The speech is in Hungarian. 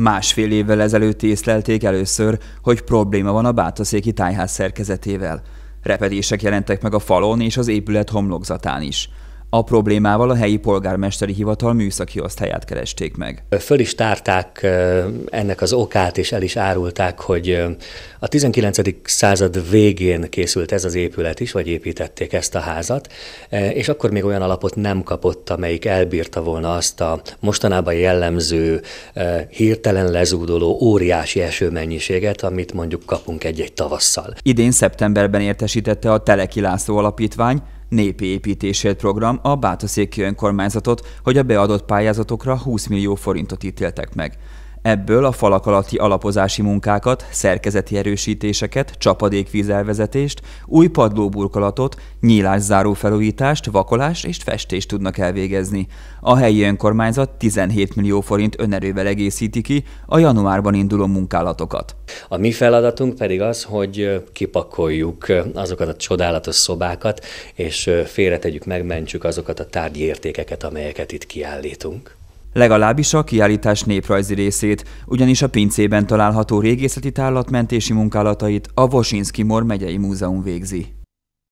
Másfél évvel ezelőtt észlelték először, hogy probléma van a bátaszéki tájház szerkezetével. Repedések jelentek meg a falon és az épület homlokzatán is. A problémával a helyi polgármesteri hivatal műszaki osztályát keresték meg. Föl is tárták ennek az okát, és el is árulták, hogy a 19. század végén készült ez az épület is, vagy építették ezt a házat, és akkor még olyan alapot nem kapott, amelyik elbírta volna azt a mostanában jellemző, hirtelen lezúdoló, óriási esőmennyiséget, amit mondjuk kapunk egy-egy tavasszal. Idén szeptemberben értesítette a Teleki László Alapítvány, Népi építésért program a Bátaszéki önkormányzatot, hogy a beadott pályázatokra 20 millió forintot ítéltek meg. Ebből a falak alatti alapozási munkákat, szerkezeti erősítéseket, csapadékvízelvezetést, új padlóburkolatot, nyílászáró felújítást, vakolást és festést tudnak elvégezni. A helyi önkormányzat 17 millió forint önerővel egészíti ki a januárban induló munkálatokat. A mi feladatunk pedig az, hogy kipakoljuk azokat a csodálatos szobákat, és félretegyük, megmentsük azokat a tárgyi értékeket, amelyeket itt kiállítunk legalábbis a kiállítás néprajzi részét, ugyanis a pincében található régészeti tárlatmentési munkálatait a Vosinski Mor megyei múzeum végzi.